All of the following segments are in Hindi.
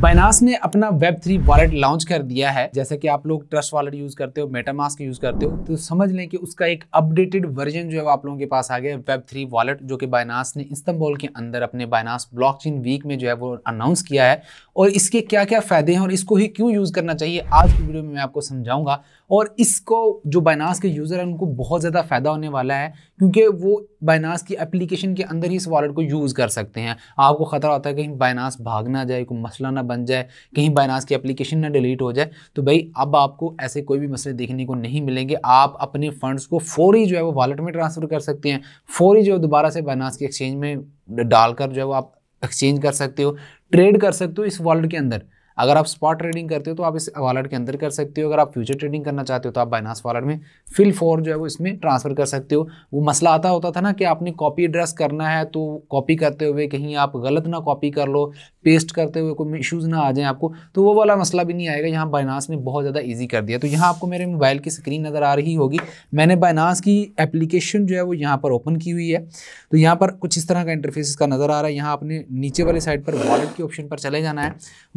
बाइनास ने अपना वेब थ्री वॉलेट लॉन्च कर दिया है जैसे कि आप लोग ट्रस्ट वॉलेट यूज करते हो मेटामास्क यूज करते हो तो समझ लें कि उसका एक अपडेटेड वर्जन जो है आप लोगों के पास आ गया वेब थ्री वॉलेट जो कि बाइनास ने इस्तंबुल के अंदर अपने बाइनास ब्लॉकचेन वीक में जो है वो अनाउंस किया है और इसके क्या क्या फायदे हैं और इसको ही क्यों यूज करना चाहिए आज की वीडियो में मैं आपको समझाऊंगा और इसको जो बाइनास के यूज़र हैं उनको बहुत ज़्यादा फ़ायदा होने वाला है क्योंकि वो बाइनास की एप्लीकेशन के अंदर ही इस वॉलेट को यूज़ कर सकते हैं आपको ख़तरा होता है कहीं बाइनास भाग ना जाए कोई मसला ना बन जाए कहीं बाइनास की एप्लीकेशन ना डिलीट हो जाए तो भाई अब आपको ऐसे कोई भी मसले देखने को नहीं मिलेंगे आप अपने फ़ंड्स को फौरी जो है वो वॉलेट में ट्रांसफ़र कर सकते हैं फौरी जो दोबारा से बाइनास के एक्सचेंज में डालकर जो है वो आप एक्सचेंज कर सकते हो ट्रेड कर सकते हो इस वॉलेट के अंदर अगर आप स्पॉट ट्रेडिंग करते हो तो आप इस वॉलेट के अंदर कर सकते हो अगर आप फ्यूचर ट्रेडिंग करना चाहते हो तो आप बाइनास वॉलेट में फिल फोर जो है वो इसमें ट्रांसफर कर सकते हो वो मसला आता होता था ना कि आपने कॉपी एड्रेस करना है तो कॉपी करते हुए कहीं आप गलत ना कॉपी कर लो पेस्ट करते हुए कोई इशूज़ ना आ जाए आपको तो वो वाला मसला भी नहीं आएगा यहाँ बाइनास ने बहुत ज़्यादा ईजी कर दिया तो यहाँ आपको मेरे मोबाइल की स्क्रीन नज़र आ रही होगी मैंने बाइनास की एप्लीकेशन जो है वो यहाँ पर ओपन की हुई है तो यहाँ पर कुछ इस तरह का इंटरफेस इसका नज़र आ रहा है यहाँ आपने नीचे वाले साइड पर वॉलेट के ऑप्शन पर चले जाना है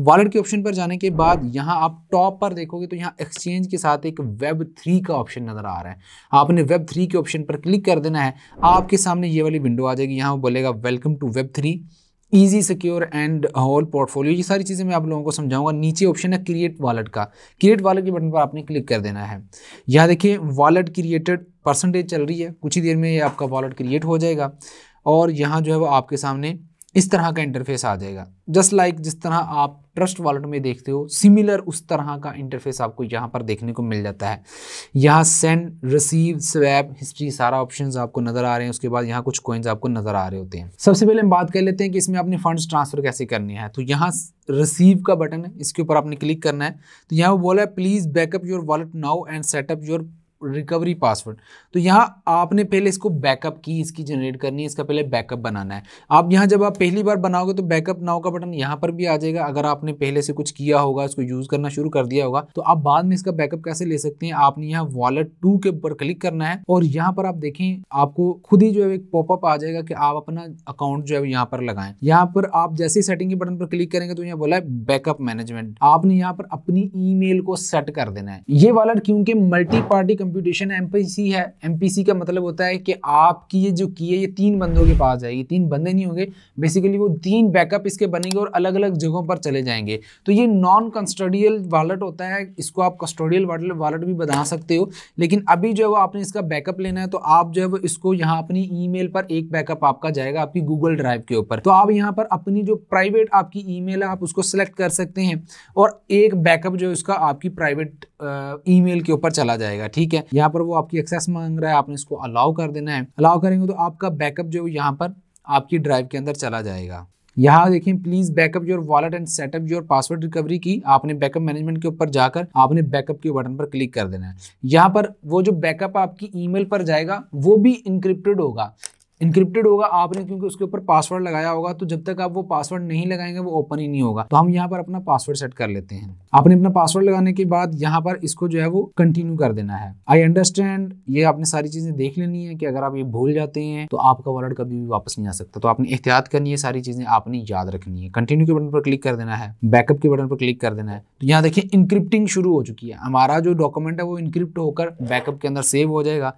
वॉलेट के ऑप्शन पर जाने के बाद यहाँ आप टॉप पर देखोगे तो यहाँ एक्सचेंज के साथ एक वेब थ्री का ऑप्शन नज़र आ रहा है आपने वेब थ्री के ऑप्शन पर क्लिक कर देना है आपके सामने ये वाली विंडो आ जाएगी यहाँ बोलेगा welcome to web three easy secure and whole portfolio ये सारी चीज़ें मैं आप लोगों को समझाऊंगा नीचे ऑप्शन है क्रिएट वॉलेट का क्रिएट वॉलेट के बटन पर आपने क्लिक कर देना है यहाँ देखिए वॉलेट क्रिएटेड परसेंटेज चल रही है कुछ ही देर में ये आपका वॉलेट क्रिएट हो जाएगा और यहाँ जो है वो आपके सामने इस तरह का इंटरफेस आ जाएगा जस्ट लाइक like जिस तरह आप ट्रस्ट वॉलेट में देखते हो सिमिलर उस तरह का इंटरफेस आपको यहाँ पर देखने को मिल जाता है यहाँ सेंड रिसीव स्वैप हिस्ट्री सारा ऑप्शंस आपको नज़र आ रहे हैं उसके बाद यहाँ कुछ कॉइन्स आपको नज़र आ रहे होते हैं सबसे पहले हम बात कर लेते हैं कि इसमें आपने फंड ट्रांसफ़र कैसे करनी है तो यहाँ रिसीव का बटन है इसके ऊपर आपने क्लिक करना है तो यहाँ वो बोला है please back up your wallet now and set up your recovery password तो यहाँ आपने पहले इसको बैकअप की इसकी जनरेट करनी है इसका पहले बैकअप बनाना है आप यहाँ जब आप पहली बार बनाओगे तो बैकअप नाव का बटन यहाँ पर भी आ जाएगा अगर आपने पहले से कुछ किया होगा इसको यूज़ करना शुरू कर दिया होगा तो आप बाद में इसका बैकअप कैसे ले सकते हैं आपने यहाँ वॉलेट टू के ऊपर क्लिक करना है और यहाँ पर आप देखें आपको खुद ही जो है एक पॉपअप आ जाएगा कि आप अपना अकाउंट जो है यहाँ पर लगाएं यहाँ पर आप जैसे ही सेटिंग के बटन पर क्लिक करेंगे तो यहाँ बोला है बैकअप मैनेजमेंट आपने यहाँ पर अपनी ई को सेट कर देना है ये वॉलेट क्योंकि मल्टी पार्टी कंप्यूटेशन एम है एम का मतलब होता है कि आपकी ये जो की है ये तीन बंदों के पास जाएगी तीन बंदे नहीं होंगे बेसिकली वो तीन बैकअप इसके बनेंगे और अलग अलग जगहों पर चले जाएंगे तो ये नॉन कस्टोडियल वालेट होता है इसको आप कस्टोडियल वालेट भी बना सकते हो लेकिन अभी जो है वो आपने इसका बैकअप लेना है तो आप जो है वो इसको यहाँ अपनी ई पर एक बैकअप आपका जाएगा आपकी गूगल ड्राइव के ऊपर तो आप यहाँ पर अपनी जो प्राइवेट आपकी ई है आप उसको सेलेक्ट कर सकते हैं और एक बैकअप जो है उसका आपकी प्राइवेट ईमेल के ऊपर चला जाएगा ठीक है है यहाँ पर वो आपकी एक्सेस मांग रहा है आपने इसको अलाउ कर देना है अलाउ करेंगे तो आपका बैकअप जो यहाँ पर आपकी ड्राइव के अंदर चला जाएगा यहाँ देखें please back up your wallet and set up your password recovery की आपने बैकअप मैनेजमेंट के ऊपर जाकर आपने बैकअप के बटन पर क्लिक कर देना है यहाँ पर वो जो बैकअप आपकी ईमेल पर जाएगा वो भी इंक्रिप्टेड होगा इंक्रिप्टेड होगा आपने क्योंकि उसके ऊपर पासवर्ड लगाया होगा तो जब तक आप वो पासवर्ड नहीं लगाएंगे वो ओपन ही नहीं होगा तो हम यहाँ पर अपना पासवर्ड सेट कर लेते हैं आपने अपना पासवर्ड लगाने के बाद यहाँ पर इसको जो है वो कंटिन्यू कर देना है आई अंडरस्टैंड ये आपने सारी चीजें देख लेनी है कि अगर आप ये भूल जाते हैं तो आपका वॉलेट कभी भी वापस नहीं आ सकता तो आपने एहतियात करनी है सारी चीजें आपने याद रखनी है कंटिन्यू के बटन पर क्लिक कर देना है बैकअप के बटन पर क्लिक कर देना है तो यहाँ देखिए इंक्रिप्टिंग शुरू हो चुकी है हमारा जो डॉक्यूमेंट है वो इंक्रिप्ट होकर बैकअप के अंदर सेव हो जाएगा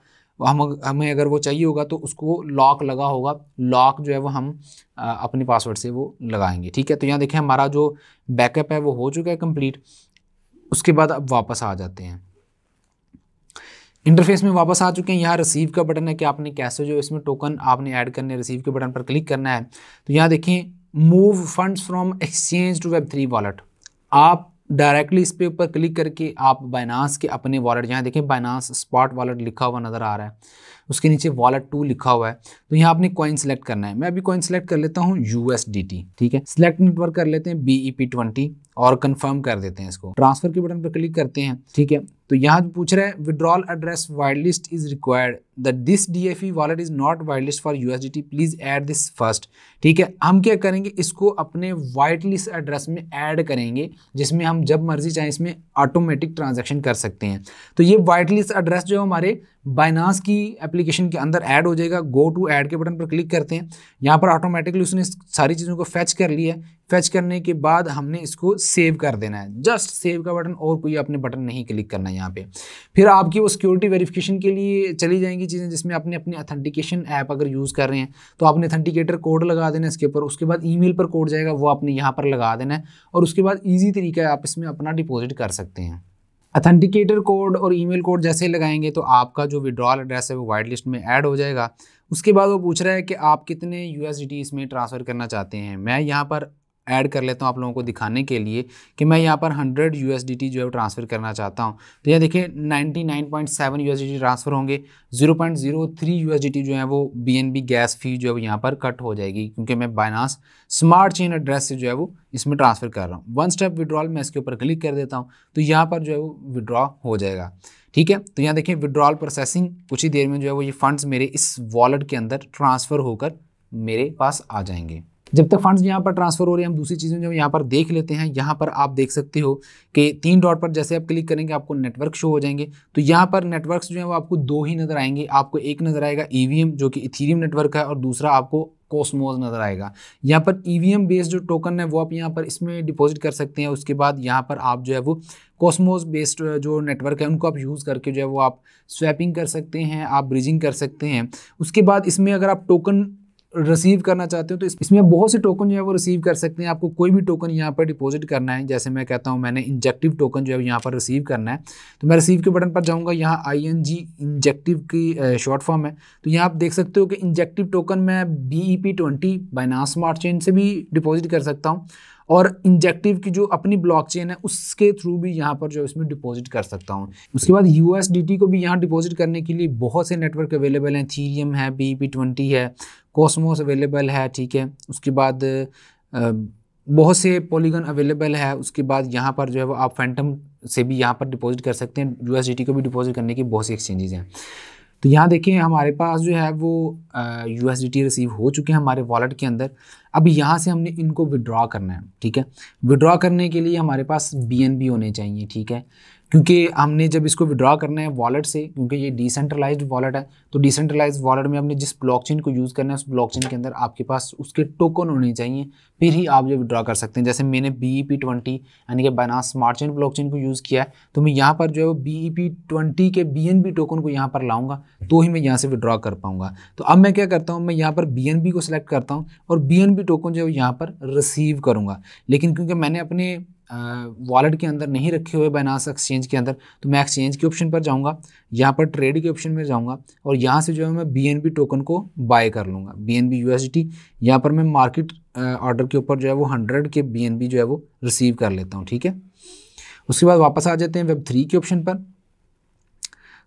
हम हमें अगर वो चाहिए होगा तो उसको लॉक लगा होगा लॉक जो है वो हम अपने पासवर्ड से वो लगाएंगे ठीक है तो यहाँ देखें हमारा जो बैकअप है वो हो चुका है कंप्लीट उसके बाद अब वापस आ जाते हैं इंटरफेस में वापस आ चुके हैं यहाँ रिसीव का बटन है कि आपने कैसे जो इसमें टोकन आपने ऐड करने रिसीव के बटन पर क्लिक करना है तो यहाँ देखें move funds from exchange to web three wallet आप डायरेक्टली इस पे ऊपर क्लिक करके आप बाइनास के अपने वॉलेट जहाँ देखें बाइनास स्पॉट वॉलेट लिखा हुआ नज़र आ रहा है उसके नीचे वॉलेट टू लिखा हुआ है तो यहाँ आपने कॉइन सेलेक्ट करना है मैं अभी कॉइन सेलेक्ट कर लेता हूँ यू ठीक है सिलेक्ट नेटवर्क कर लेते हैं बी ई e और कन्फर्म कर देते हैं इसको ट्रांसफर के बटन पर क्लिक करते हैं ठीक है तो यहाँ पूछ रहे हैं withdrawal address whitelist is required the this E wallet is not whitelist for T please add this first ठीक है हम क्या करेंगे इसको अपने वाइट लिस्ट एड्रेस में ऐड करेंगे जिसमें हम जब मर्जी चाहें इसमें ऑटोमेटिक ट्रांजेक्शन कर सकते हैं तो ये वाइट लिस्ट एड्रेस जो हमारे बाइनास की एप्लीकेशन के अंदर ऐड हो जाएगा गो टू ऐड के बटन पर क्लिक करते हैं यहाँ पर ऑटोमेटिकली उसने सारी चीज़ों को फैच कर लिया है फैच करने के बाद हमने इसको सेव कर देना है जस्ट सेव का बटन और कोई अपने बटन नहीं क्लिक करना है यहाँ पे फिर आपकी वो सिक्योरिटी वेरिफिकेशन के लिए चली जाएंगी चीज़ें जिसमें आपने अपने अथेंटिकेशन ऐप अगर यूज़ कर रहे हैं तो आपने अथेंटिकेटर कोड लगा देना इसके ऊपर उसके बाद ई पर कोड जाएगा वो आपने यहाँ पर लगा देना है और उसके बाद ईजी तरीका आप इसमें अपना डिपोजिट कर सकते हैं अथेंटिकेटर कोड और ईमेल कोड जैसे लगाएंगे तो आपका जो विड्रॉल एड्रेस है वो वाइट लिस्ट में ऐड हो जाएगा उसके बाद वो पूछ रहा है कि आप कितने यू इसमें ट्रांसफ़र करना चाहते हैं मैं यहाँ पर ऐड कर लेता हूँ आप लोगों को दिखाने के लिए कि मैं यहाँ पर 100 यू जो है ट्रांसफ़र करना चाहता हूँ तो यहाँ देखिए 99.7 यू ट्रांसफ़र होंगे 0.03 यू जो है वो बी गैस फी जो है वो यहाँ पर कट हो जाएगी क्योंकि मैं बाइनास स्मार्ट चेन एड्रेस से जो है वो इसमें ट्रांसफ़र कर रहा हूँ वन स्टेप विड्रॉल मैं इसके ऊपर क्लिक कर देता हूँ तो यहाँ पर जो है वो विड्रॉ हो जाएगा ठीक है तो यहाँ देखिए विड्रॉल प्रोसेसिंग कुछ ही देर में जो है वो ये फंड्स मेरे इस वॉलेट के अंदर ट्रांसफ़र होकर मेरे पास आ जाएंगे जब तक फंड्स यहाँ पर ट्रांसफ़र हो रहे हैं हम दूसरी चीज़ें जो यहाँ पर देख लेते हैं यहाँ पर आप देख सकते हो कि तीन डॉट पर जैसे आप क्लिक करेंगे आपको नेटवर्क शो हो जाएंगे तो यहाँ पर नेटवर्क्स जो है वो आपको दो ही नज़र आएंगे आपको एक नज़र आएगा ई e जो कि इथीरियम नेटवर्क है और दूसरा आपको कोसमोज नज़र आएगा यहाँ पर ई e बेस्ड जो टोकन है वो आप यहाँ पर इसमें डिपॉजिट कर सकते हैं उसके बाद यहाँ पर आप जो है वो कॉस्मोस बेस्ड जो नेटवर्क है उनको आप यूज़ करके जो है वो आप स्वैपिंग कर सकते हैं आप ब्रिजिंग कर सकते हैं उसके बाद इसमें अगर आप टोकन रिसीव करना चाहते हो तो इसमें आप बहुत से टोकन जो है वो रिसीव कर सकते हैं आपको कोई भी टोकन यहाँ पर डिपॉजिट करना है जैसे मैं कहता हूँ मैंने इंजेक्टिव टोकन जो है यहाँ पर रिसीव करना है तो मैं रिसीव के बटन पर जाऊँगा यहाँ आई एन जी इंजेक्टिव की शॉर्ट फॉर्म है तो यहाँ आप देख सकते हो कि इंजेक्टिव टोकन मैं B E P twenty Binance smart chain से भी डिपॉजिट कर सकता हूँ और इंजेक्टिव की जो अपनी ब्लॉकचेन है उसके थ्रू भी यहाँ पर जो इसमें डिपॉजिट कर सकता हूँ उसके बाद यू को भी यहाँ डिपॉजिट करने के लिए बहुत से नेटवर्क अवेलेबल हैं थीरियम है बी पी ट्वेंटी है कॉस्मोस अवेलेबल है ठीक है उसके बाद बहुत से पॉलीगन अवेलेबल है उसके बाद यहाँ पर जो है वो आप फैंटम से भी यहाँ पर डिपॉजिट कर सकते हैं यू को भी डिपॉजिट करने की बहुत सी एक्सचेंजेस हैं तो यहाँ देखें हमारे पास जो है वो यू एस रिसीव हो चुके हैं हमारे वॉलेट के अंदर अब यहाँ से हमने इनको विड्रॉ करना है ठीक है विड्रॉ करने के लिए हमारे पास बी होने चाहिए ठीक है क्योंकि हमने जब इसको विड्रॉ करना है वॉलेट से क्योंकि ये डिसेंट्रलाइज्ड वॉलेट है तो डिसेंट्रलाइज वॉलेट में हमने जिस ब्लॉकचेन को यूज़ करना है उस ब्लॉकचेन के अंदर आपके पास उसके टोकन होने चाहिए फिर ही आप जो विड्रॉ कर सकते हैं जैसे मैंने बी ई पी ट्वेंटी यानी कि बाइनास स्मार्ट चेन ब्लॉक को यूज़ किया है तो मैं यहाँ पर जो है बी ई पी ट्वेंटी के बी एन बी टोकन को यहाँ पर लाऊंगा तो ही मैं यहाँ से विड्रॉ कर पाऊँगा तो अब मैं क्या करता हूँ मैं यहाँ पर बी एन बी को सिलेक्ट करता हूँ और बी एन बी टोकन जो है यहाँ पर रिसीव करूँगा लेकिन क्योंकि मैंने अपने वॉलेट के अंदर नहीं रखे हुए बाइनास एक्सचेंज के अंदर तो मैं एक्सचेंज के ऑप्शन पर जाऊँगा यहाँ पर ट्रेड के ऑप्शन में जाऊँगा और यहाँ से जो है मैं बी टोकन को बाय कर लूँगा बी एन बी यहाँ पर मैं मार्केट ऑर्डर के ऊपर जो है वो हंड्रेड के बी जो है वो रिसीव कर लेता हूँ ठीक है उसके बाद वापस आ जाते हैं वेब थ्री के ऑप्शन पर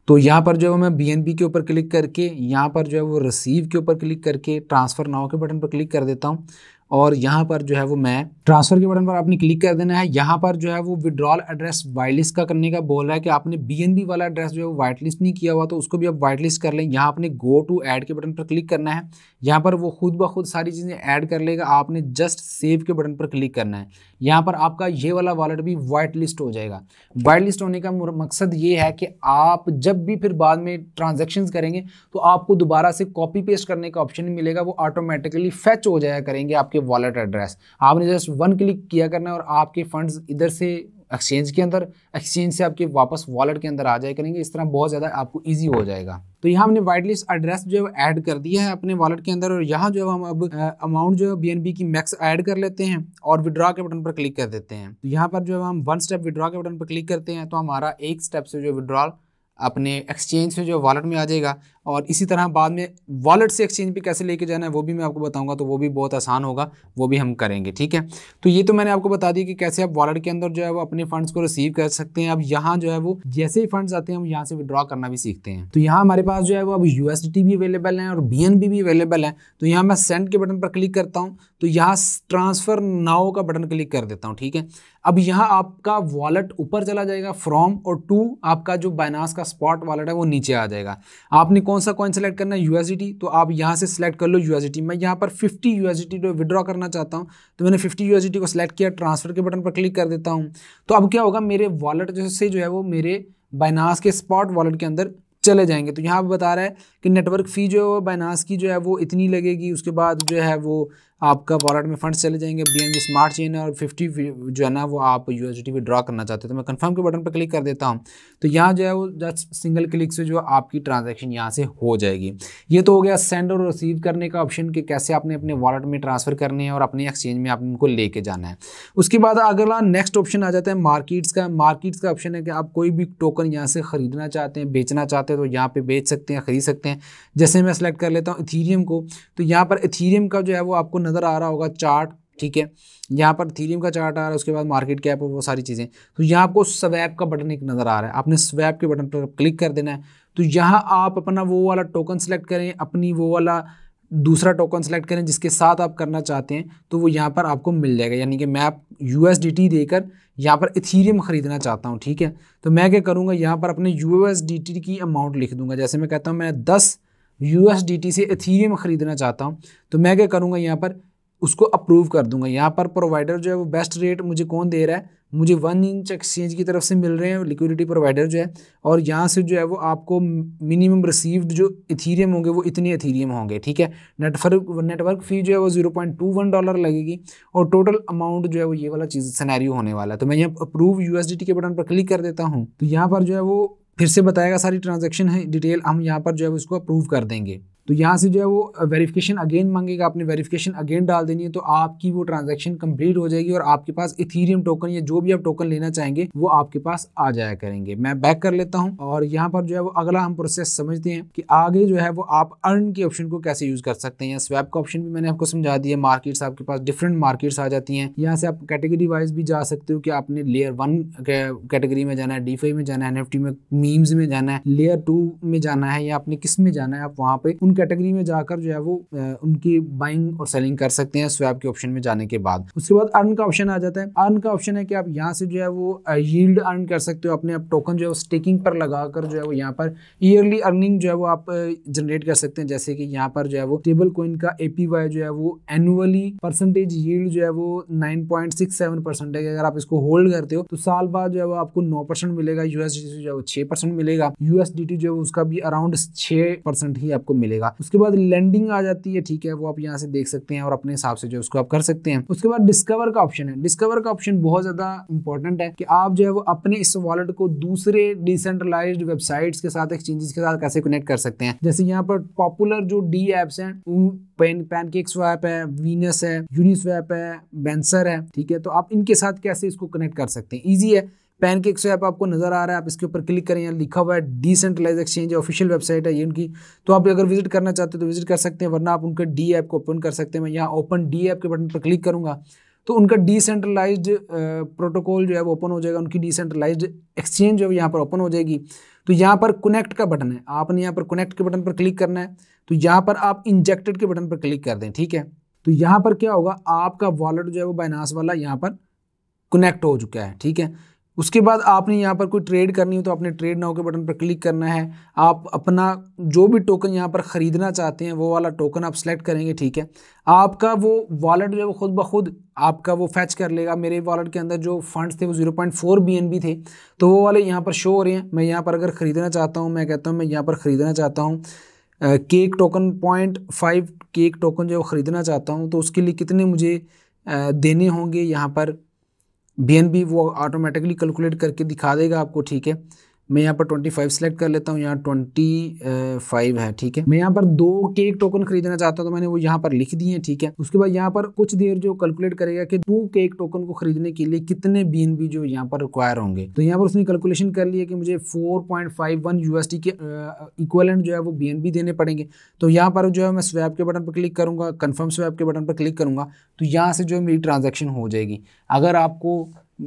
तो यहाँ पर जो है मैं बी के ऊपर क्लिक करके यहाँ पर जो है वो रिसीव के ऊपर क्लिक करके ट्रांसफ़र नाव के बटन पर क्लिक कर देता हूँ और यहाँ पर जो है वो मैं ट्रांसफ़र के बटन पर आपने क्लिक कर देना है यहाँ पर जो है वो विड्रॉल एड्रेस वाइट लिस्ट का करने का बोल रहा है कि आपने बी वाला एड्रेस जो है वो वाइट लिस्ट नहीं किया हुआ तो उसको भी आप वाइट लिस्ट कर लें यहाँ आपने गो टू ऐड के बटन पर क्लिक करना है यहाँ पर वो खुद ब खुद सारी चीज़ें ऐड कर लेगा आपने जस्ट सेव के बटन पर क्लिक करना है यहाँ पर आपका ये वाला वॉलेट भी वाइट लिस्ट हो जाएगा वाइट लिस्ट होने का मकसद ये है कि आप जब भी फिर बाद में ट्रांजेक्शन करेंगे तो आपको दोबारा से कॉपी पेस्ट करने का ऑप्शन मिलेगा वो ऑटोमेटिकली फैच हो जाया करेंगे आपके आपके वॉलेट एड्रेस आपने जस्ट वन क्लिक किया करना है और आपके फंड्स इधर से एक्सचेंज के अंदर एक्सचेंज से आपके वापस वॉलेट के अंदर आ जाए करेंगे इस तरह बहुत ज़्यादा आपको ईजी हो जाएगा तो यहाँ हमने वाइट लिस्ट एड्रेस जो है ऐड कर दिया है अपने वॉलेट के अंदर और यहाँ जो है हम अब अमाउंट जो है बीएनबी की मैक्स ऐड कर लेते हैं और विड्रॉ के बटन पर क्लिक कर देते हैं तो यहाँ पर जो है हम वन स्टेप विड्रॉ के बटन पर क्लिक करते हैं तो हमारा एक स्टेप से जो विड्रॉल अपने एक्सचेंज से जो वॉलेट में आ जाएगा और इसी तरह बाद में वॉलेट से एक्सचेंज भी कैसे लेके जाना है वो भी मैं आपको बताऊंगा तो वो भी बहुत आसान होगा वो भी हम करेंगे ठीक है तो ये तो मैंने आपको बता दिया कि कैसे आप वॉलेट के अंदर जो है वो अपने फंड्स को रिसीव कर सकते हैं अब यहाँ जो है वो जैसे ही फंड्स आते हैं हम यहाँ से विड्रॉ करना भी सीखते हैं तो यहाँ हमारे पास जो है वो अब यू भी अवेलेबल है और बी भी अवेलेबल है तो यहाँ मैं सेंड के बटन पर क्लिक करता हूँ तो यहाँ ट्रांसफ़र नाव का बटन क्लिक कर देता हूँ ठीक है अब यहाँ आपका वॉलेट ऊपर चला जाएगा फ्रॉम और टू आपका जो बायनास का स्पॉट वॉलेट है वो नीचे आ जाएगा आपने कौन कौन सा कॉइन सेलेक्ट करना है यूएसडी तो आप यहाँ से सिलेक्ट कर लो यूएसडी मैं यहाँ पर फिफ्टी यूएसडी को विड्रॉ करना चाहता हूँ तो मैंने फिफ्टी यूएसडी को सिलेक्ट किया ट्रांसफर के बटन पर क्लिक कर देता हूँ तो अब क्या होगा मेरे वॉलेट से जो है वो मेरे बाइनास के स्पॉट वॉलेट के अंदर चले जाएंगे तो यहाँ पर बता रहा है कि नेटवर्क फ़ी जो है वो बाइनास की जो है वो इतनी लगेगी उसके बाद जो है वो आपका वॉलेट में फंड चले जाएंगे बी स्मार्ट चेन है और फिफ्टी जो है ना वो आप यू एस विड्रॉ करना चाहते हो तो मैं कन्फर्म के बटन पर क्लिक कर देता हूँ तो यहाँ जो है वो जस्ट सिंगल क्लिक से जो आपकी ट्रांजेक्शन यहाँ से हो जाएगी ये तो हो गया सेंड और रिसीव करने का ऑप्शन कि कैसे आपने अपने वॉलेट में ट्रांसफ़र करने हैं और अपने एक्सचेंज में आपने उनको लेके जाना है उसके बाद अगला नेक्स्ट ऑप्शन आ जाता है मार्किट्स का मार्किट्स का ऑप्शन है कि आप कोई भी टोकन यहाँ से ख़रीदना चाहते हैं बेचना चाहते हैं तो यहाँ पर बेच सकते हैं ख़रीद सकते हैं जैसे मैं सेलेक्ट कर लेता हूँ इथीरियम को तो यहाँ पर इथीरियम का जो है वो आपको नज़र आ रहा होगा चार्ट ठीक है यहाँ पर थीरियम का चार्ट आ रहा है उसके बाद मार्केट कैप और वो सारी चीज़ें तो यहाँ आपको स्वैप का बटन एक नज़र आ रहा है आपने स्वैप के बटन पर क्लिक कर देना है तो यहाँ आप अपना वो वाला टोकन सेलेक्ट करें अपनी वो वाला दूसरा टोकन सेलेक्ट करें जिसके साथ आप करना चाहते हैं तो वो यहाँ पर आपको मिल जाएगा यानी कि मैं आप यू देकर यहाँ पर इथीरियम ख़रीदना चाहता हूँ ठीक है तो मैं क्या करूँगा यहाँ पर अपने यू की अमाउंट लिख दूँगा जैसे मैं कहता हूँ मैं दस यू से एथीरियम ख़रीदना चाहता हूँ तो मैं क्या करूँगा यहाँ पर उसको अप्रूव कर दूंगा यहाँ पर प्रोवाइडर जो है वो बेस्ट रेट मुझे कौन दे रहा है मुझे वन इंच एक्सचेंज की तरफ से मिल रहे हैं लिक्विडिटी प्रोवाइडर जो है और यहाँ से जो है वो आपको मिनिमम रिसीव्ड जो इथीरियम होंगे वो इतने इथीरियम होंगे ठीक है नेटवर्क नेटवर्क फ़ी जो है वो zero point two one dollar लगेगी और टोटल अमाउंट जो है वो ये वाला चीज़ सैनैरियो होने वाला है तो मैं यहाँ अप्रूव यू के बटन पर क्लिक कर देता हूँ तो यहाँ पर जो है वो फिर से बताएगा सारी ट्रांजेक्शन है डिटेल हम यहाँ पर जो है उसको अप्रूव कर देंगे तो यहाँ से जो है वो वेरिफिकेशन uh, अगेन मांगेगा आपने वेरिफिकेशन अगेन डाल देनी है तो आपकी वो ट्रांजैक्शन कंप्लीट हो जाएगी और आपके पास इथीरियम टोकन या जो भी आप टोकन लेना चाहेंगे वो आपके पास आ जाया करेंगे मैं बैक कर लेता हूँ और यहाँ पर जो है वो अगला हम प्रोसेस समझते हैं कि आगे जो है वो आप अर्न के ऑप्शन को कैसे यूज़ कर सकते हैं स्वैप का ऑप्शन भी मैंने आपको समझा दिया मार्केट्स आपके पास डिफरेंट मार्केट्स आ जाती है यहाँ से आप कैटेगरी वाइज भी जा सकते हो कि आपने लेयर वन कैटेगरी में जाना है डी में जाना है एन में मीम्स में जाना है लेयर टू में जाना है या आपने किस में जाना है आप वहाँ पे उन कैटेगरी में जाकर जो है वो उनकी बाइंग और सेलिंग कर सकते हैं स्वैप के ऑप्शन में जाने के बाद उसके बाद अर्न का ऑप्शन आ जाता है अर्न का ऑप्शन है कि आप यहाँ से जो है वो यील्ड अर्न कर सकते हो अपने आप टोकन जो है वो स्टेकिंग पर लगा कर जो है वो यहाँ पर ईयरली अर्निंग जो है वो आप जनरेट कर सकते हैं जैसे कि यहाँ पर जो है वो टेबल कोइन का ए जो है वो एनुअली परसेंटेज यील्ड जो है वो नाइन परसेंट है अगर आप इसको होल्ड करते हो तो साल बाद जो है वो आपको नौ परसेंट मिलेगा यूएसडी जो है वो छह परसेंट मिलेगा यूएसडी जो है उसका भी अराउंड छह परसेंट ही आपको मिलेगा रहेगा उसके बाद लैंडिंग आ जाती है ठीक है वो आप यहाँ से देख सकते हैं और अपने हिसाब से जो उसको आप कर सकते हैं उसके बाद डिस्कवर का ऑप्शन है डिस्कवर का ऑप्शन बहुत ज्यादा इंपॉर्टेंट है कि आप जो है वो अपने इस वॉलेट को दूसरे डिसेंट्रलाइज वेबसाइट्स के साथ एक्सचेंजेस के साथ कैसे कनेक्ट कर सकते हैं जैसे यहाँ पर पॉपुलर जो डी एप्स हैं पेन पैनकेक स्वैप है वीनस है यूनिस्वैप है बेंसर है ठीक है तो आप इनके साथ कैसे इसको कनेक्ट कर सकते हैं ईजी है पैनकेक से ऐप आपको नज़र आ रहा है आप इसके ऊपर क्लिक करें यहाँ लिखा हुआ है डिसेंट्रलाइज एक्सचेंज ऑफिशियल वेबसाइट है ये उनकी तो आप अगर विजिट करना चाहते हैं तो विजिट कर सकते हैं वरना आप उनके डी ऐप को ओपन कर सकते हैं मैं यहाँ ओपन डी ऐप के बटन पर क्लिक करूँगा तो उनका डिसेंट्रलाइज प्रोटोकॉल जो है वो ओपन हो जाएगा उनकी डिसेंट्रलाइज एक्सचेंज जो है यहाँ पर ओपन हो जाएगी तो यहाँ पर कनेक्ट का बटन है आपने यहाँ पर कनेक्ट के बटन पर क्लिक करना है तो यहाँ पर आप इंजेक्टेड के बटन पर क्लिक कर दें ठीक है तो यहाँ पर क्या होगा आपका वॉलेट जो है वो बाइनास वाला यहाँ पर कनेक्ट हो चुका है ठीक है उसके बाद आपने यहाँ पर कोई ट्रेड करनी हो तो आपने ट्रेड नाउ के बटन पर क्लिक करना है आप अपना जो भी टोकन यहाँ पर ख़रीदना चाहते हैं वो वाला टोकन आप सेलेक्ट करेंगे ठीक है आपका वो वॉलेट जो है वो खुद ब खुद आपका वो फैच कर लेगा मेरे वॉलेट के अंदर जो फंड्स थे वो zero point four B N B थे तो वो वाले यहाँ पर शो हो रहे हैं मैं यहाँ पर अगर ख़रीदना चाहता हूँ मैं कहता हूँ मैं यहाँ पर ख़रीदना चाहता हूँ cake token point five cake token जो है वो ख़रीदना चाहता हूँ तो उसके लिए कितने मुझे देने होंगे यहाँ पर बी वो ऑटोमेटिकली कैलकुलेट करके दिखा देगा आपको ठीक है मैं यहाँ पर ट्वेंटी फाइव सेलेक्ट कर लेता हूँ यहाँ ट्वेंटी फाइव है ठीक है मैं यहाँ पर दो केक टोकन खरीदना चाहता हूँ तो मैंने वो यहाँ पर लिख दिए हैं ठीक है उसके बाद यहाँ पर कुछ देर जो कैलकुलेट करेगा कि दो केक टोकन को खरीदने के लिए कितने बीन भी जो यहाँ पर रिक्वायर होंगे तो यहाँ पर उसने कैलकुलेशन कर लिया कि मुझे four point five one USD के इक्वलेंट जो है वो बी देने पड़ेंगे तो यहाँ पर जो है मैं स्वैप के बटन पर क्लिक करूँगा कन्फर्म स्वैप के बटन पर क्लिक करूँगा तो यहाँ से जो है मेरी ट्रांजेक्शन हो जाएगी अगर आपको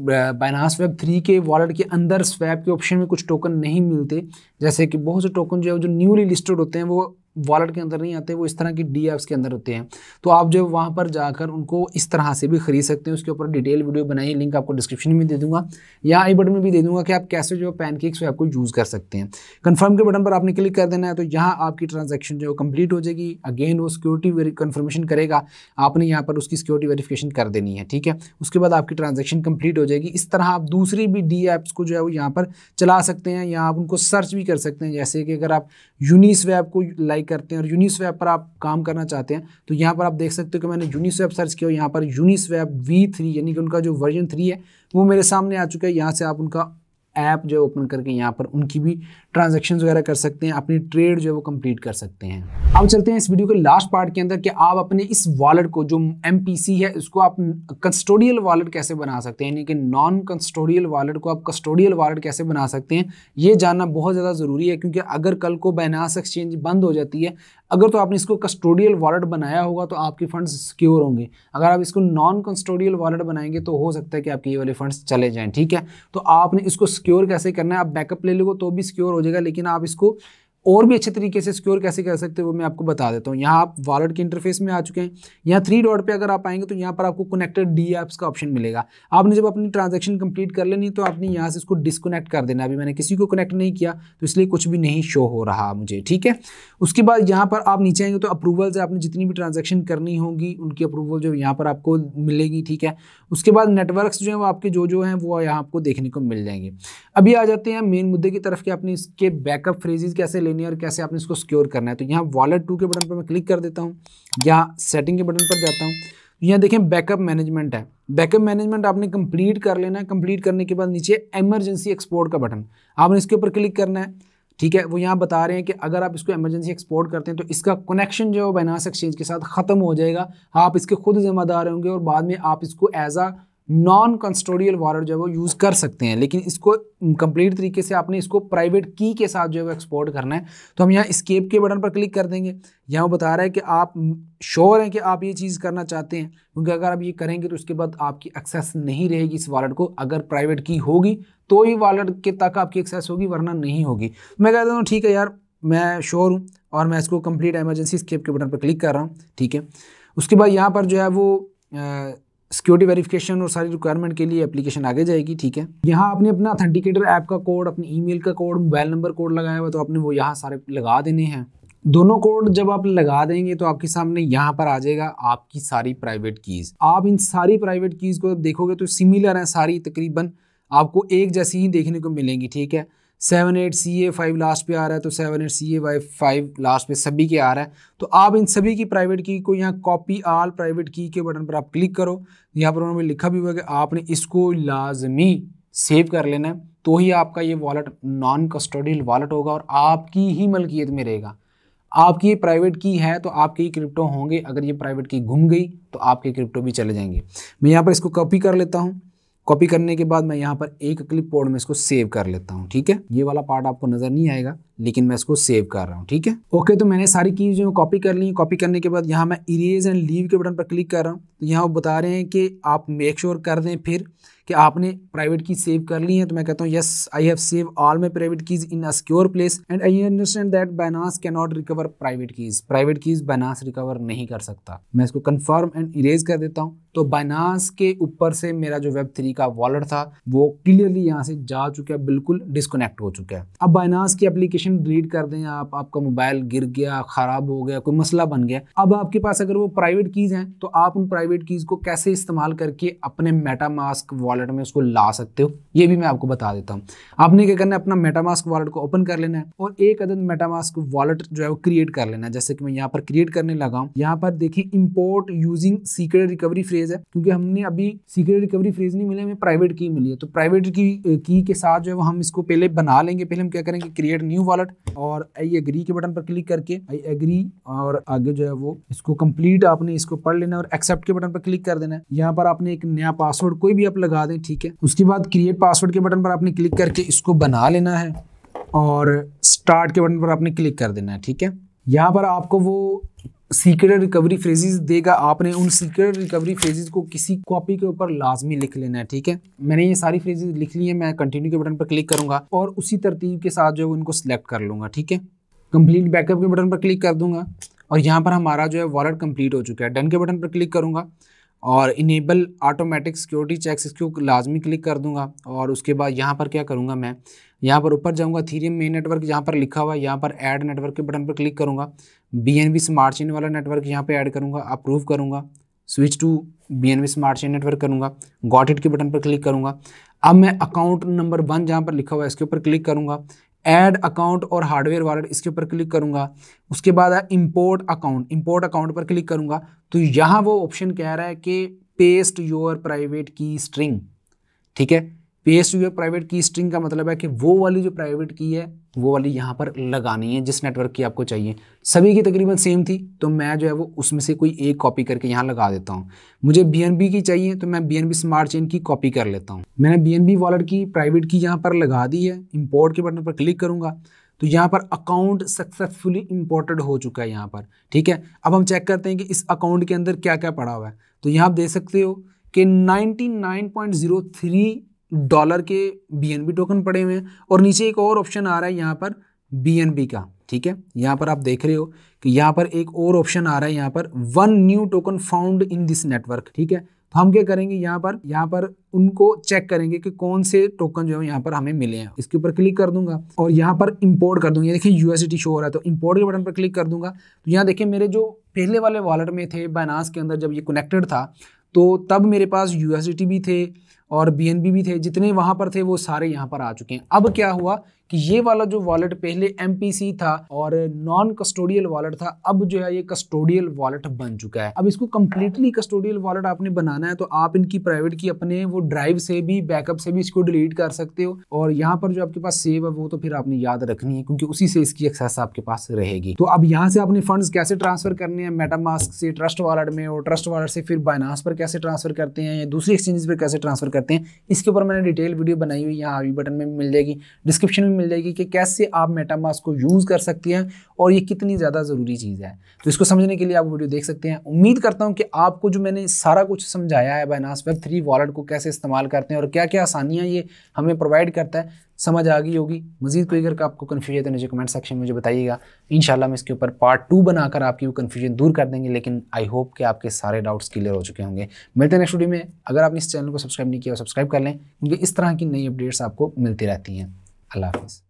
बाइनास वेब थ्री के वॉलेट के अंदर स्वैप के ऑप्शन में कुछ टोकन नहीं मिलते जैसे कि बहुत से टोकन जो है जो न्यूली लिस्टेड होते हैं वो वॉलेट के अंदर नहीं आते वो इस तरह की डी एप्स के अंदर होते हैं तो आप जो वहाँ पर जाकर उनको इस तरह से भी खरीद सकते हैं उसके ऊपर डिटेल वीडियो बनाई लिंक आपको डिस्क्रिप्शन में दे दूँगा या आई बटन में भी दे दूँगा कि आप कैसे जो पैन पैनकेक्स ऐप को यूज़ कर सकते हैं कन्फर्म के बटन पर आपने क्लिक कर देना है तो यहाँ आपकी ट्रांजेक्शन जो कंप्लीट हो जाएगी अगेन वो सिक्योरिटी कन्फर्मेशन करेगा आपने यहाँ पर उसकी सिक्योरिटी वेरीफिकेशन कर देनी है ठीक है उसके बाद आपकी ट्रांजेक्शन कंप्लीट हो जाएगी इस तरह आप दूसरी भी डी ऐप्स को जो है वो यहाँ पर चला सकते हैं या आप उनको सर्च भी कर सकते हैं जैसे कि अगर आप यूनिस वेब को लाइक करते हैं और यूनिस्वैप पर आप काम करना चाहते हैं तो यहाँ पर आप देख सकते हो कि मैंने यूनिस्वैप सर्च किया यहाँ पर यूनिस्वैप वी थ्री यानी कि उनका जो वर्जन थ्री है वो मेरे सामने आ चुका है यहाँ से आप उनका ऐप जो ओपन करके यहाँ पर उनकी भी ट्रांजेक्शन वगैरह कर सकते हैं अपनी ट्रेड जो है वो कंप्लीट कर सकते हैं अब चलते हैं इस वीडियो के लास्ट पार्ट के अंदर कि आप अपने इस वॉलेट को जो एम है उसको आप कस्टोडियल वॉलेट कैसे बना सकते हैं यानी कि नॉन कस्टोडियल वॉलेट को आप कस्टोडियल वॉलेट कैसे बना सकते हैं ये जानना बहुत ज़्यादा ज़रूरी है क्योंकि अगर कल को बैनास एक्सचेंज बंद हो जाती है अगर तो आपने इसको कस्टोडियल वॉलेट बनाया होगा तो आपके फंड्स सिक्योर होंगे अगर आप इसको नॉन कस्टोडियल वॉलेट बनाएंगे तो हो सकता है कि आपके ये वाले फंड्स चले जाएँ ठीक है तो आपने इसको सिक्योर कैसे करना है आप बैकअप ले लोगे तो भी सिक्योर हो जाए जाएगा लेकिन आप इसको और भी अच्छे तरीके से सिक्योर कैसे कर सकते हो वो मैं आपको बता देता हूँ यहाँ आप वॉलेट के इंटरफेस में आ चुके हैं यहाँ थ्री डॉट पे अगर आप आएंगे तो यहाँ पर आपको कनेक्टेड डी एप्स का ऑप्शन मिलेगा आपने जब अपनी ट्रांजेक्शन कंप्लीट कर लेनी तो आपने यहाँ से इसको डिसकनेक्ट कर देना अभी मैंने किसी को कनेक्ट नहीं किया तो इसलिए कुछ भी नहीं शो हो रहा मुझे ठीक है उसके बाद यहाँ पर आप नीचे आएंगे तो से आपने जितनी भी ट्रांजेक्शन करनी होगी उनकी अप्रूवल जो यहाँ पर आपको मिलेगी ठीक है उसके बाद नेटवर्क जो है वो आपके जो जो हैं वो यहाँ आपको देखने को मिल जाएंगे अभी आ जाते हैं मेन मुद्दे की तरफ कि आपने इसके बैकअप फ्रेजेज कैसे लेने करनी है और कैसे आपने इसको सिक्योर करना है तो यहाँ वॉलेट टू के बटन पर मैं क्लिक कर देता हूँ या सेटिंग के बटन पर जाता हूँ यहाँ देखें बैकअप मैनेजमेंट है बैकअप मैनेजमेंट आपने कंप्लीट कर लेना है कंप्लीट करने के बाद नीचे एमरजेंसी एक्सपोर्ट का बटन आपने इसके ऊपर क्लिक करना है ठीक है वो यहाँ बता रहे हैं कि अगर आप इसको एमरजेंसी एक्सपोर्ट करते हैं तो इसका कनेक्शन जो है बाइनास एक्सचेंज के साथ ख़त्म हो जाएगा आप इसके खुद ज़िम्मेदार होंगे और बाद में आप इसको as a non custodial wallet जो है वो यूज़ कर सकते हैं लेकिन इसको कंप्लीट तरीके से आपने इसको प्राइवेट की के साथ जो है वो एक्सपोर्ट करना है तो हम यहाँ स्केप के बटन पर क्लिक कर देंगे यहाँ वो बता रहा है कि आप श्योर हैं कि आप ये चीज़ करना चाहते हैं क्योंकि अगर आप ये करेंगे तो उसके बाद आपकी एक्सेस नहीं रहेगी इस वॉलेट को अगर प्राइवेट की होगी तो ही वॉलेट के तक आपकी एक्सेस होगी वरना नहीं होगी मैं कहता हूँ ठीक है यार मैं श्योर हूँ और मैं इसको कंप्लीट एमरजेंसी स्केप के बटन पर क्लिक कर रहा हूँ ठीक है उसके बाद यहाँ पर जो है वो सिक्योरिटी वेरिफिकेशन और सारी रिक्वायरमेंट के लिए एप्लीकेशन आगे जाएगी ठीक है यहाँ आपने अपना अथेंटिकेटर ऐप का कोड अपने ईमेल का कोड मोबाइल नंबर कोड लगाया हुआ तो आपने वो यहाँ सारे लगा देने हैं दोनों कोड जब आप लगा देंगे तो आपके सामने यहाँ पर आ जाएगा आपकी सारी प्राइवेट कीज़ आप इन सारी प्राइवेट कीज़ को देखोगे तो सिमिलर हैं सारी तकरीबन आपको एक जैसी ही देखने को मिलेंगी ठीक है seven eight C A five last पे आ रहा है तो seven eight C A Y five last पे सभी के आ रहा है तो आप इन सभी की प्राइवेट की को यहाँ कॉपी आल प्राइवेट की के बटन पर आप क्लिक करो यहाँ पर उन्होंने लिखा भी हुआ कि आपने इसको लाजमी सेव कर लेना है तो ही आपका ये वॉलेट नॉन कस्टोडियल वॉलेट होगा और आपकी ही मलकियत में रहेगा आपकी ये प्राइवेट की है तो आपके ही क्रिप्टो होंगे अगर ये प्राइवेट की घूम गई तो आपके क्रिप्टो भी चले जाएंगे मैं यहाँ पर इसको कॉपी कर लेता हूँ कॉपी करने के बाद मैं यहाँ पर एक क्लिप बोर्ड में इसको सेव कर लेता हूँ ठीक है ये वाला पार्ट आपको नजर नहीं आएगा लेकिन मैं इसको सेव कर रहा हूँ ठीक है ओके तो मैंने सारी जो कॉपी कर ली कॉपी करने के बाद यहाँ मैं इरेज एंड लीव के बटन पर क्लिक कर रहा हूँ तो यहाँ बता रहे हैं कि आप मेक श्योर कर दें फिर कि आपने प्राइवेट की सेव कर ली है तो मैं कहता हूँ yes I have save all my private keys in a secure place and I understand that Binance can not recover private keys private keys Binance recover नहीं कर सकता मैं इसको कन्फर्म एंड इरेज कर देता हूँ तो बाइनास के ऊपर से मेरा जो वेब थ्री का वॉलेट था वो क्लियरली यहाँ से जा चुका है बिल्कुल डिस्कनेक्ट हो चुका है अब बाइनास की एप्लीकेशन डिलीट कर दें आप आपका मोबाइल गिर गया खराब हो गया कोई मसला बन गया अब आपके पास अगर वो प्राइवेट कीज हैं तो आप उन प्राइवेट कीज को कैसे इस्तेमाल करके अपने मेटामास्क वॉलेट वॉलेट में उसको ला सकते हो ये भी मैं आपको बता देता हूँ आपने क्या करना है अपना मेटामास्क वॉलेट को ओपन कर लेना है और एक अदन मेटामास्क वॉलेट जो है वो क्रिएट कर लेना है जैसे कि मैं यहाँ पर क्रिएट करने लगा हूँ यहाँ पर देखिए import using secret recovery phrase है क्योंकि हमने अभी सीक्रेट रिकवरी फ्रेज नहीं मिले हमें प्राइवेट की मिली है तो प्राइवेट की की के साथ जो है वो हम इसको पहले बना लेंगे पहले हम क्या करेंगे क्रिएट न्यू वॉलेट और आई एग्री के बटन पर क्लिक करके आई एग्री और आगे जो है वो इसको कंप्लीट आपने इसको पढ़ लेना और एक्सेप्ट के बटन पर क्लिक कर देना है यहाँ पर आपने एक नया पासवर्ड कोई भी आप लगा दें ठीक है उसके बाद क्रिएट पासवर्ड के बटन पर आपने क्लिक करके इसको बना लेना है और स्टार्ट के बटन पर आपने क्लिक कर देना है ठीक है यहाँ पर आपको वो सीक्रेट रिकवरी फ्रेजेस देगा आपने उन सीक्रेट रिकवरी फ्रेजेस को किसी कॉपी के ऊपर लाजमी लिख लेना है ठीक है मैंने ये सारी फ्रेजेस लिख ली है मैं कंटिन्यू के बटन पर क्लिक करूंगा और उसी तरतीब के साथ जो है उनको सिलेक्ट कर लूंगा ठीक है कंप्लीट बैकअप के बटन पर क्लिक कर दूंगा और यहाँ पर हमारा जो है वॉलेट कंप्लीट हो चुका है डन के बटन पर क्लिक करूँगा और इनेबल ऑटोमेटिक सिक्योरिटी चेक्स इसको लाजमी क्लिक कर दूंगा और उसके बाद यहाँ पर क्या करूँगा मैं यहाँ पर ऊपर जाऊँगा थीरियम मेन नेटवर्क यहाँ पर लिखा हुआ है यहाँ पर ऐड नेटवर्क के बटन पर क्लिक करूँगा B N B smart chain वाला नेटवर्क यहाँ पर ऐड करूँगा अप्रूव करूँगा switch to B N B smart chain network करूँगा गॉट इट के बटन पर क्लिक करूँगा अब मैं अकाउंट नंबर वन जहाँ पर लिखा हुआ है इसके ऊपर क्लिक करूँगा ऐड अकाउंट और हार्डवेयर वॉलेट इसके ऊपर क्लिक करूंगा उसके बाद है इंपोर्ट अकाउंट इंपोर्ट अकाउंट पर क्लिक करूंगा तो यहां वो ऑप्शन कह रहा है कि paste your private key string ठीक है पेस्ट हुए प्राइवेट की स्ट्रिंग का मतलब है कि वो वाली जो प्राइवेट की है वो वाली यहाँ पर लगानी है जिस नेटवर्क की आपको चाहिए सभी की तकरीबन सेम थी तो मैं जो है वो उसमें से कोई एक कॉपी करके यहाँ लगा देता हूँ मुझे बी की चाहिए तो मैं बी स्मार्ट चेन की कॉपी कर लेता हूँ मैंने बी वॉलेट की प्राइवेट की यहाँ पर लगा दी है इम्पोर्ट के बटन पर क्लिक करूँगा तो यहाँ पर अकाउंट सक्सेसफुली इम्पोर्टेड हो चुका है यहाँ पर ठीक है अब हम चेक करते हैं कि इस अकाउंट के अंदर क्या क्या पड़ा हुआ है तो यहाँ आप देख सकते हो कि 99.03 डॉलर के बी टोकन पड़े हुए हैं और नीचे एक और ऑप्शन आ रहा है यहाँ पर बी का ठीक है यहाँ पर आप देख रहे हो कि यहाँ पर एक और ऑप्शन आ रहा है यहाँ पर one new token found in this network ठीक है तो हम क्या करेंगे यहाँ पर यहाँ पर उनको चेक करेंगे कि कौन से टोकन जो है यहाँ पर हमें मिले हैं इसके ऊपर क्लिक कर दूंगा और यहाँ पर इंपोर्ट कर दूंगा देखिए यूएसडी शो हो रहा है तो इंपोर्ट के बटन पर क्लिक कर दूंगा तो यहाँ देखिए मेरे जो पहले वाले वॉलेट में थे बनास के अंदर जब ये कनेक्टेड था तो तब मेरे पास यू भी थे और बी भी थे जितने वहाँ पर थे वो सारे यहाँ पर आ चुके हैं अब क्या हुआ कि ये वाला जो वॉलेट पहले एम था और नॉन कस्टोडियल वॉलेट था अब जो है ये कस्टोडियल वॉलेट बन चुका है अब इसको कंप्लीटली कस्टोडियल वॉलेट आपने बनाना है तो आप इनकी प्राइवेट की अपने वो ड्राइव से भी बैकअप से भी इसको डिलीट कर सकते हो और यहाँ पर जो आपके पास सेव है वो तो फिर आपने याद रखनी है क्योंकि उसी से इसकी एक्सेस आपके पास रहेगी तो अब यहाँ से आपने फंड कैसे ट्रांसफर करने हैं मेटामास्क से ट्रस्ट वॉलेट में और ट्रस्ट वॉलेट से फिर बाइनास पर कैसे ट्रांसफर करते हैं या दूसरी एक्सचेंजेस पर कैसे ट्रांसफर करते हैं इसके ऊपर मैंने डिटेल वीडियो बनाई हुई यहाँ आई बटन में मिल जाएगी डिस्क्रिप्शन में मिल जाएगी कि कैसे आप मेटामास्क को यूज़ कर सकती हैं और ये कितनी ज़्यादा ज़रूरी चीज़ है तो इसको समझने के लिए आप वीडियो देख सकते हैं उम्मीद करता हूँ कि आपको जो मैंने सारा कुछ समझाया है बाइनास वेब थ्री वॉलेट को कैसे इस्तेमाल करते हैं और क्या क्या आसानियाँ ये हमें प्रोवाइड करता है समझ आ गई होगी मजीद कोई अगर आपको कन्फ्यूजन है तो नीचे कमेंट सेक्शन में मुझे बताइएगा इन मैं इसके ऊपर पार्ट टू बनाकर आपकी वो कन्फ्यूजन दूर कर देंगे लेकिन आई होप कि आपके सारे डाउट्स क्लियर हो चुके होंगे मिलते हैं नेक्स्ट वीडियो में अगर आपने इस चैनल को सब्सक्राइब नहीं किया सब्सक्राइब कर लें क्योंकि इस तरह की नई अपडेट्स आपको मिलती रहती हैं Allah Hafiz.